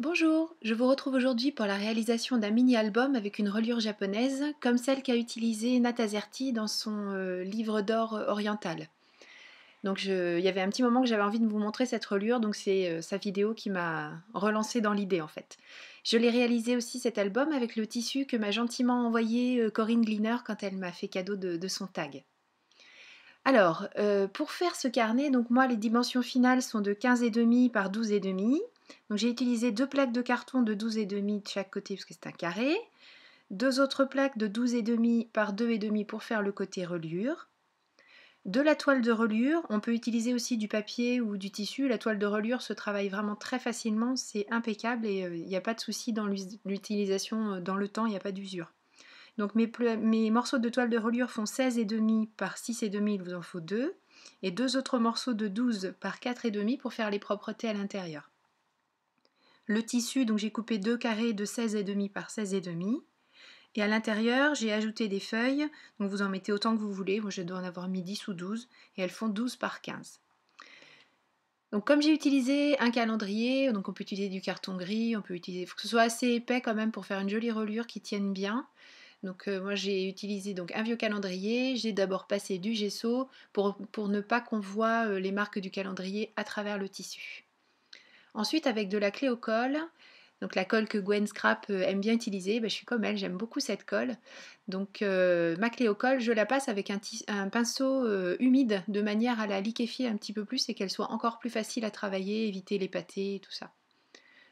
Bonjour, je vous retrouve aujourd'hui pour la réalisation d'un mini-album avec une reliure japonaise, comme celle qu'a utilisée Natazerti dans son euh, livre d'or oriental. Donc il y avait un petit moment que j'avais envie de vous montrer cette reliure, donc c'est euh, sa vidéo qui m'a relancé dans l'idée en fait. Je l'ai réalisé aussi cet album avec le tissu que m'a gentiment envoyé euh, Corinne Gliner quand elle m'a fait cadeau de, de son tag. Alors, pour faire ce carnet, donc moi les dimensions finales sont de 15,5 par 12,5 j'ai utilisé deux plaques de carton de 12,5 de chaque côté parce que c'est un carré. Deux autres plaques de 12,5 par et demi pour faire le côté reliure. De la toile de reliure, on peut utiliser aussi du papier ou du tissu. La toile de reliure se travaille vraiment très facilement, c'est impeccable et euh, il n'y a pas de souci dans l'utilisation euh, dans le temps, il n'y a pas d'usure. Donc mes, morceaux de toile de reliure font 16,5 par et demi, il vous en faut deux, et deux autres morceaux de 12 par 4,5 pour faire les propretés à l'intérieur le tissu, donc j'ai coupé deux carrés de 16,5 par 16,5. Et à l'intérieur, j'ai ajouté des feuilles, donc vous en mettez autant que vous voulez, moi je dois en avoir mis 10 ou 12, et elles font 12 par 15. Donc comme j'ai utilisé un calendrier, donc on peut utiliser du carton gris, on peut utiliser, faut que ce soit assez épais quand même pour faire une jolie reliure qui tienne bien. Donc euh, moi j'ai utilisé donc un vieux calendrier, j'ai d'abord passé du gesso pour, pour ne pas qu'on voit euh, les marques du calendrier à travers le tissu. Ensuite, avec de la clé au col, donc la colle que Gwen Scrap euh, aime bien utiliser, ben, je suis comme elle, j'aime beaucoup cette colle. Donc euh, ma clé au col, je la passe avec un, pinceau euh, humide de manière à la liquéfier un petit peu plus et qu'elle soit encore plus facile à travailler, éviter les pâtés et tout ça.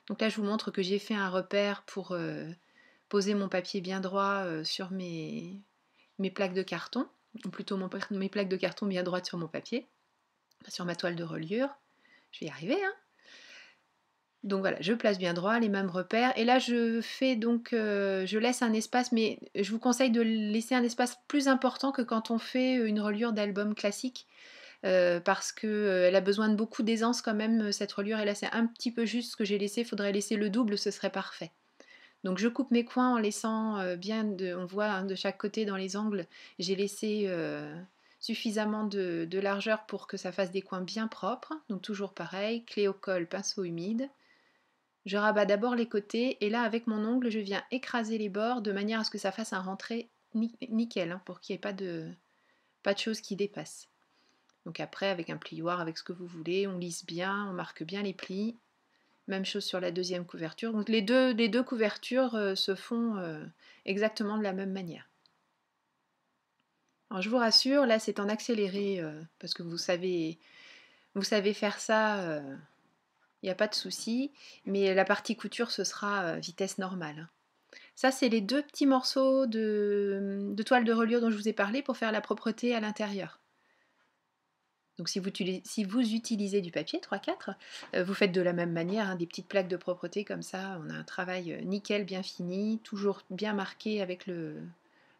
Donc là je vous montre que j'ai fait un repère pour poser mon papier bien droit sur mes, plaques de carton, ou plutôt mes plaques de carton bien droites sur mon papier, sur ma toile de reliure. Je vais y arriver hein donc voilà, je place bien droit, les mêmes repères. Et là, je fais donc, euh, je laisse un espace, mais je vous conseille de laisser un espace plus important que quand on fait une reliure d'album classique. Euh, parce qu'elle euh, a besoin de beaucoup d'aisance quand même cette reliure et là c'est un petit peu juste ce que j'ai laissé, il faudrait laisser le double, ce serait parfait. Donc je coupe mes coins en laissant bien, on voit hein, de chaque côté dans les angles, j'ai laissé suffisamment de, de largeur pour que ça fasse des coins bien propres, donc toujours pareil, clé au col, pinceau humide. Je rabats d'abord les côtés et là avec mon ongle je viens écraser les bords de manière à ce que ça fasse un rentré nickel hein, pour qu'il n'y ait pas de, pas de choses qui dépassent. Donc après avec un plioir, avec ce que vous voulez, on lisse bien, on marque bien les plis. Même chose sur la deuxième couverture. Donc les deux, les deux couvertures euh, se font euh, exactement de la même manière. Alors je vous rassure, là c'est en accéléré euh, parce que vous savez, vous savez faire ça il n'y a pas de souci, mais la partie couture, ce sera euh, vitesse normale. Ça, c'est les deux petits morceaux de, toile de reliure dont je vous ai parlé pour faire la propreté à l'intérieur. Donc si vous, utilisez du papier 3-4, euh, vous faites de la même manière hein, des petites plaques de propreté comme ça, on a un travail euh, nickel, bien fini, toujours bien marqué avec, le,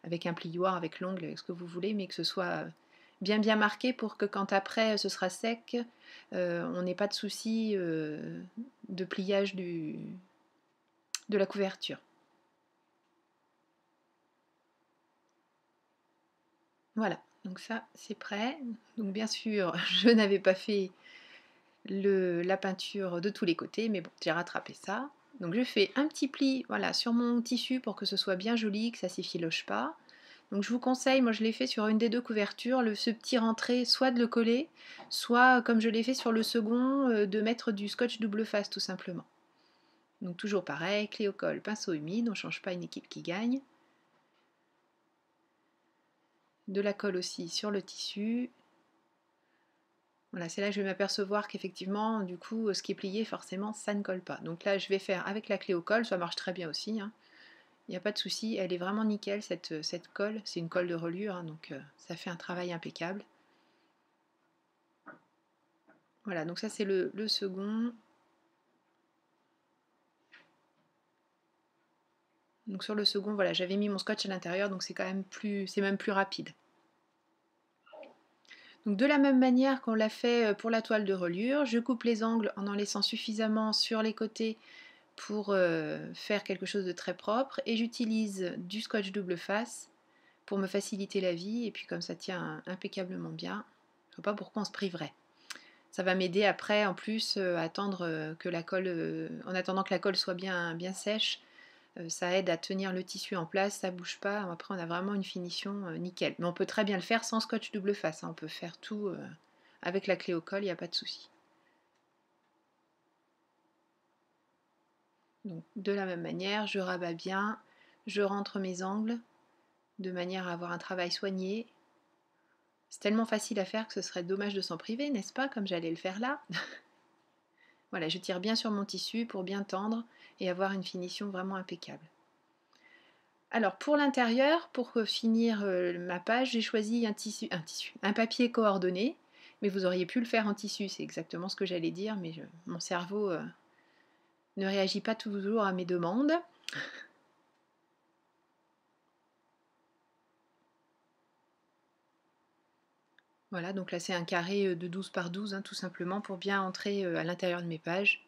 avec un plioir, avec l'ongle, ce que vous voulez, mais que ce soit bien bien marqué pour que quand après ce sera sec, euh, on n'ait pas de souci euh, de pliage du, de la couverture. Voilà, donc ça c'est prêt. Donc bien sûr, je n'avais pas fait le, la peinture de tous les côtés, mais bon, j'ai rattrapé ça. Donc je fais un petit pli voilà, sur mon tissu pour que ce soit bien joli, que ça s'effiloche pas. Donc je vous conseille, moi je l'ai fait sur une des deux couvertures, le, ce petit rentré, soit de le coller, soit euh, comme je l'ai fait sur le second, euh, de mettre du scotch double face tout simplement. Donc toujours pareil, clé au col, pinceau humide, on ne change pas une équipe qui gagne. De la colle aussi sur le tissu. Voilà, c'est là que je vais m'apercevoir qu'effectivement, du coup, ce qui est plié, forcément, ça ne colle pas. Donc là, je vais faire avec la clé au col, ça marche très bien aussi. Hein. Il n'y a pas de souci, elle est vraiment nickel cette, euh, cette colle. C'est une colle de reliure, hein, donc euh, ça fait un travail impeccable. Voilà, donc ça c'est le, le second. Donc sur le second, voilà, j'avais mis mon scotch à l'intérieur, donc c'est quand même plus, c'est même plus rapide. Donc de la même manière qu'on l'a fait euh, pour la toile de reliure, je coupe les angles en en laissant suffisamment sur les côtés pour euh, faire quelque chose de très propre. Et j'utilise du scotch double face pour me faciliter la vie. Et puis comme ça tient impeccablement bien, je vois pas pourquoi on se priverait. Ça va m'aider après en plus euh, à attendre euh, que la colle, en attendant que la colle soit bien, bien sèche, ça aide à tenir le tissu en place, ça bouge pas. Après on a vraiment une finition nickel. Mais on peut très bien le faire sans scotch double face. Hein. On peut faire tout avec la clé au col, il n'y a pas de souci. de la même manière, je rabats bien, je rentre mes angles de manière à avoir un travail soigné. C'est tellement facile à faire que ce serait dommage de s'en priver, n'est-ce pas, comme j'allais le faire là Voilà, je tire bien sur mon tissu pour bien tendre et avoir une finition vraiment impeccable. Alors pour l'intérieur, pour finir euh, ma page, j'ai choisi un tissu, un tissu, un papier coordonné, mais vous auriez pu le faire en tissu, c'est exactement ce que j'allais dire, mais mon cerveau euh, ne réagit pas toujours à mes demandes. Voilà, donc là c'est un carré euh, de 12 par 12, hein, tout simplement, pour bien entrer euh, à l'intérieur de mes pages.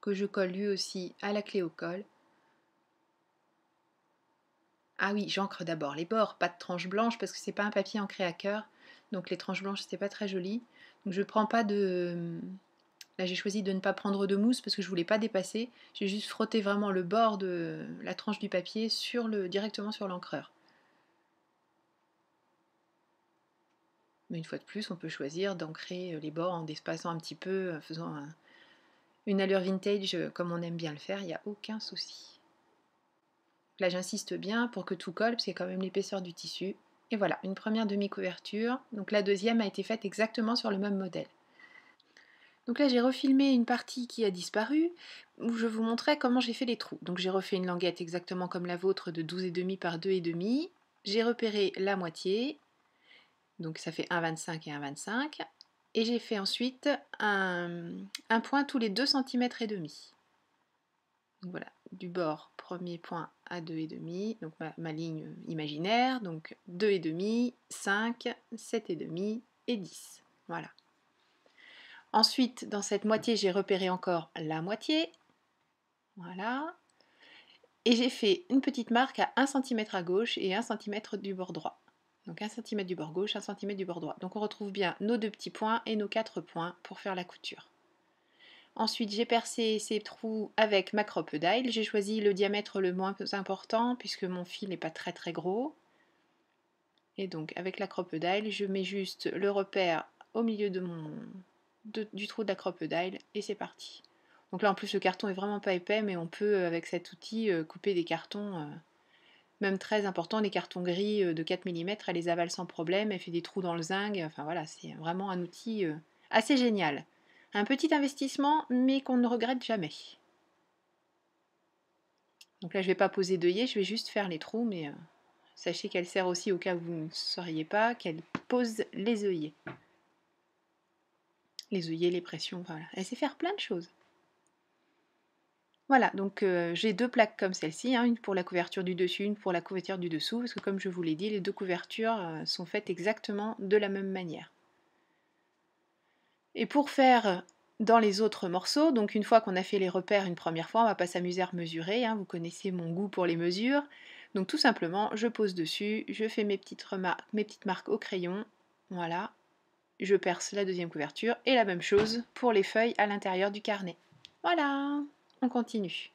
Que je colle lui aussi à la clé au col. Ah oui, j'encre d'abord les bords, pas de tranches blanches parce que c'est pas un papier ancré à cœur. Donc les tranches blanches, c'était pas très joli. Donc je prends pas de Là, j'ai choisi de ne pas prendre de mousse parce que je voulais pas dépasser. J'ai juste frotté vraiment le bord de la tranche du papier sur le, directement sur l'encreur. Mais une fois de plus, on peut choisir d'ancrer euh, les bords en dépassant un petit peu, euh, en faisant une allure vintage euh, comme on aime bien le faire, il n'y a aucun souci. Là, j'insiste bien pour que tout colle, parce qu'il y a quand même l'épaisseur du tissu. Et voilà, une première demi-couverture. Donc la deuxième a été faite exactement sur le même modèle. Donc là j'ai refilmé une partie qui a disparu, où je vous montrais comment j'ai fait les trous. Donc j'ai refait une languette exactement comme la vôtre de 12,5 par 2,5. J'ai repéré la moitié, donc ça fait 1,25 et 1,25. Et j'ai fait ensuite un, point tous les 2,5 cm et demi. voilà, du bord, premier point à 2,5, donc ma, ma, ligne imaginaire, donc 2,5, 5, 7,5 et 10. Voilà. Ensuite, dans cette moitié, j'ai repéré encore la moitié. Voilà. Et j'ai fait une petite marque à 1 cm à gauche et 1 cm du bord droit. Donc 1 cm du bord gauche, 1 cm du bord droit. Donc on retrouve bien nos deux petits points et nos quatre points pour faire la couture. Ensuite, j'ai percé ces trous avec ma crop d'ail. J'ai choisi le diamètre le moins important puisque mon fil n'est pas très très gros. Et donc avec la crop d'ail, je mets juste le repère au milieu de mon, de, du trou crocodile et c'est parti. Donc là en plus le carton est vraiment pas épais mais on peut euh, avec cet outil euh, couper des cartons euh, même très importants, des cartons gris de 4 mm, elle les avale sans problème, elle fait des trous dans le zinc, enfin voilà, c'est vraiment un outil assez génial. Un petit investissement mais qu'on ne regrette jamais. Donc là je vais pas poser d'œillet, je vais juste faire les trous mais sachez qu'elle sert aussi au cas où vous ne sauriez pas qu'elle pose les œillets les œillets, les pressions, voilà. Elle sait faire plein de choses. Voilà, donc euh, j'ai deux plaques comme celle-ci, hein, une pour la couverture du dessus, une pour la couverture du dessous, parce que comme je vous l'ai dit, les deux couvertures euh, sont faites exactement de la même manière. Et pour faire dans les autres morceaux, donc une fois qu'on a fait les repères une première fois, on ne va pas s'amuser à mesurer, hein, vous connaissez mon goût pour les mesures. Donc tout simplement, je pose dessus, je fais mes petites, remarques, mes petites marques au crayon, voilà, je perce la deuxième couverture et la même chose pour les feuilles à l'intérieur du carnet. Voilà, on continue.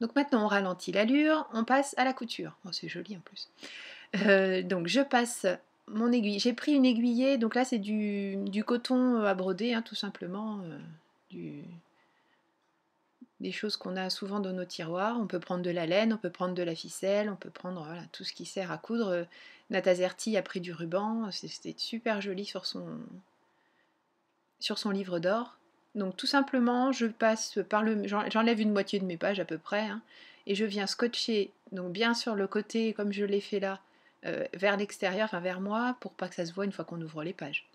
Donc maintenant on ralentit l'allure, on passe à la couture. Oh, c'est joli en plus. Euh, donc je passe mon aiguille. J'ai pris une aiguillée, donc là c'est du, coton euh, à broder, hein, tout simplement, euh, du, des choses qu'on a souvent dans nos tiroirs. On peut prendre de la laine, on peut prendre de la ficelle, on peut prendre tout ce qui sert à coudre. Natazerti a pris du ruban, c'était super joli sur son, sur son livre d'or. Donc tout simplement, je passe par le, j'enlève une moitié de mes pages à peu près, hein, et je viens scotcher donc bien sur le côté comme je l'ai fait là, euh, vers l'extérieur, enfin vers moi, pour pas que ça se voit une fois qu'on ouvre les pages.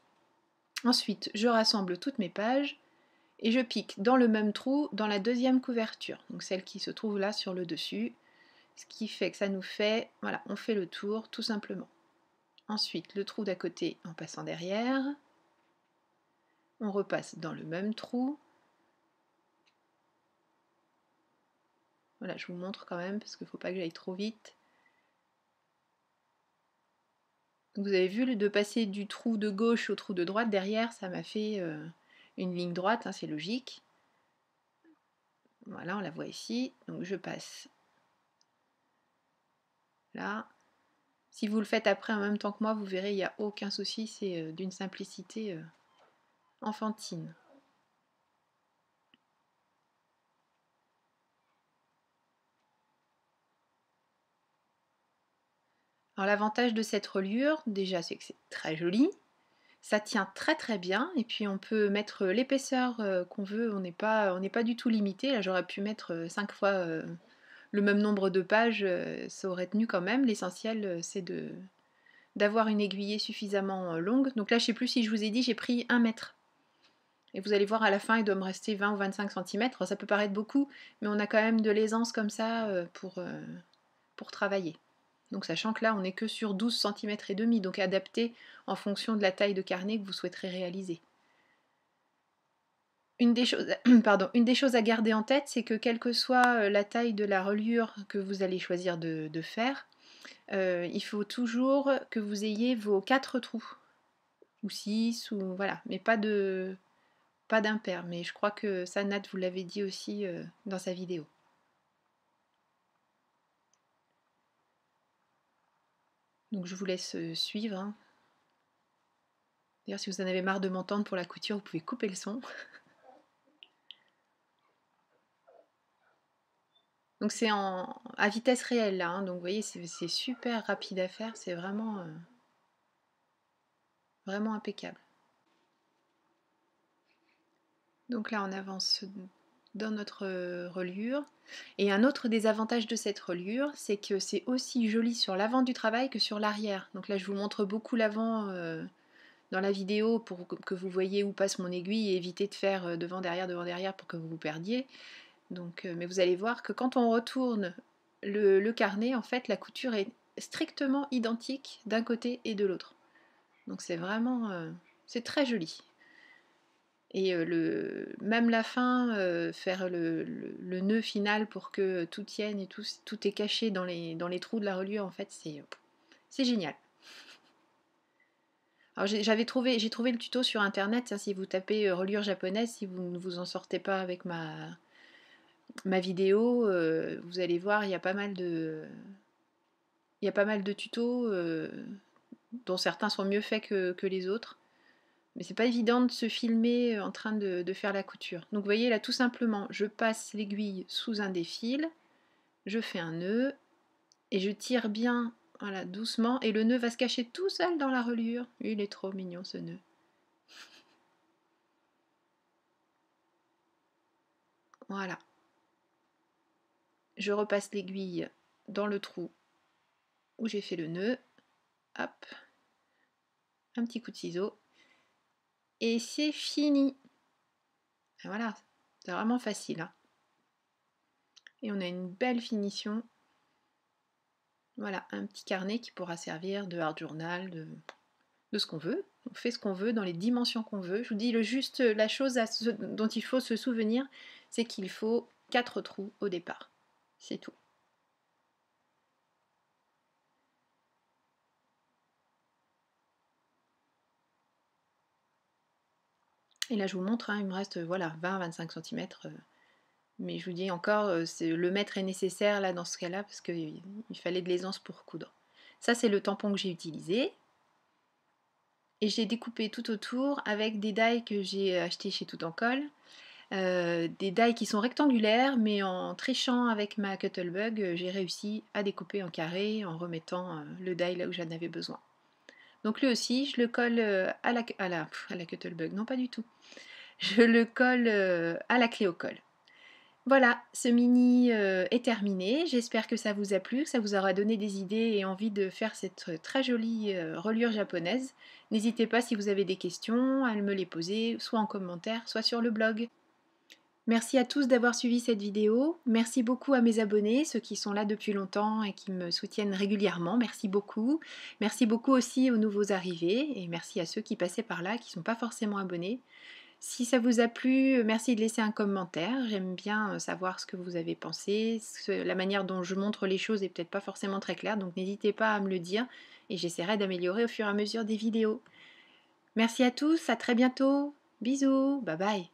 Ensuite, je rassemble toutes mes pages et je pique dans le même trou dans la deuxième couverture, donc celle qui se trouve là sur le dessus, ce qui fait que ça nous fait, voilà, on fait le tour tout simplement. Ensuite, le trou d'à côté en passant derrière, on repasse dans le même trou. Voilà, je vous montre quand même parce qu'il ne faut pas que j'aille trop vite. Vous avez vu, de passer du trou de gauche au trou de droite derrière, ça m'a fait... Euh, une ligne droite, hein, c'est logique. Voilà, on la voit ici. Donc je passe là. Si vous le faites après en même temps que moi, vous verrez, il n'y a aucun souci, c'est euh, d'une simplicité euh, enfantine. Alors l'avantage de cette reliure, déjà c'est que c'est très joli, ça tient très très bien et puis on peut mettre euh, l'épaisseur euh, qu'on veut, on n'est pas, pas du tout limité. Là j'aurais pu mettre 5 euh, fois le même nombre de pages, ça aurait tenu quand même. L'essentiel c'est d'avoir une aiguillée suffisamment longue. Donc là je sais plus si je vous ai dit, j'ai pris 1 mètre. Et vous allez voir à la fin il doit me rester 20 ou 25 cm. Ça peut paraître beaucoup, mais on a quand même de l'aisance comme ça pour, pour travailler. Donc sachant que là, on n'est que sur 12 cm et demi, donc adapté en fonction de la taille de carnet que vous souhaiterez réaliser. Une des, choses, pardon, une des choses à garder en tête, c'est que quelle que soit euh, la taille de la reliure que vous allez choisir de, faire, euh, il faut toujours que vous ayez vos 4 trous, ou 6, ou voilà, mais pas de pas d'impair. Mais je crois que ça, vous l'avez dit aussi euh, dans sa vidéo. Donc je vous laisse euh, suivre. Hein. D'ailleurs, si vous en avez marre de m'entendre pour la couture, vous pouvez couper le son. Donc c'est en, à vitesse réelle là, hein. donc vous voyez c'est, super rapide à faire, c'est vraiment, euh, vraiment impeccable. Donc là on avance dans notre euh, reliure. Et un autre des avantages de cette reliure, c'est que c'est aussi joli sur l'avant du travail que sur l'arrière. Donc là, je vous montre beaucoup l'avant euh, dans la vidéo pour que vous voyez où passe mon aiguille et évitez de faire euh, devant, derrière, devant, derrière pour que vous vous perdiez. Donc, mais vous allez voir que quand on retourne le, carnet, en fait, la couture est strictement identique d'un côté et de l'autre. Donc c'est vraiment... c'est très joli. Et le, même la fin, faire le, le, nœud final pour que tout tienne et tout, tout est caché dans les, dans les trous de la reliure, en fait, c'est, génial. Alors j'avais trouvé, j'ai trouvé le tuto sur internet, hein, si vous tapez reliure japonaise, si vous ne vous en sortez pas avec ma, ma vidéo, vous allez voir, il y a pas mal de, il y a pas mal de tutos, dont certains sont mieux faits que les autres. Mais c'est pas évident de se filmer euh, en train de, faire la couture. Donc vous voyez là tout simplement, je passe l'aiguille sous un des fils, je fais un nœud et je tire bien voilà, doucement et le nœud va se cacher tout seul dans la reliure. Il est trop mignon ce nœud. Voilà. Je repasse l'aiguille dans le trou où j'ai fait le nœud. Hop. Un petit coup de ciseau et c'est fini. Ah, voilà, c'est vraiment facile. Hein. et on a une belle finition. Voilà, un petit carnet qui pourra servir de hard journal, de, de ce qu'on veut. On fait ce qu'on veut dans les dimensions qu'on veut. Je vous dis le juste, la chose dont il faut se souvenir, c'est qu'il faut quatre trous au départ. C'est tout. Et là, je vous montre, hein, il me reste euh, voilà 20-25 cm. Euh. Mais je vous dis encore, euh, le mètre est nécessaire là dans ce cas-là parce qu'il fallait de l'aisance pour coudre. Ça, c'est le tampon que j'ai utilisé. Et j'ai découpé tout autour avec des dailles que j'ai achetées chez Tout en Colle. des dailles qui sont rectangulaires, mais en trichant avec ma Cuttlebug, j'ai réussi à découper en carré en remettant le die là où j'en avais besoin. Donc lui aussi, je le colle euh, à la, à la, à la non pas du tout. Je le colle euh, à la clé au col. Voilà, ce mini euh, est terminé. J'espère que ça vous a plu, que ça vous aura donné des idées et envie de faire cette très jolie reliure japonaise. N'hésitez pas si vous avez des questions à me les poser, soit en commentaire, soit sur le blog. Merci à tous d'avoir suivi cette vidéo. Merci beaucoup à mes abonnés, ceux qui sont là depuis longtemps et qui me soutiennent régulièrement. Merci beaucoup. Merci beaucoup aussi aux nouveaux arrivés et merci à ceux qui passaient par là, qui ne sont pas forcément abonnés. Si ça vous a plu, merci de laisser un commentaire. J'aime bien euh, savoir ce que vous avez pensé. La manière dont je montre les choses est peut-être pas forcément très claire, donc n'hésitez pas à me le dire et j'essaierai d'améliorer au fur et à mesure des vidéos. Merci à tous, à très bientôt. Bisous, bye bye.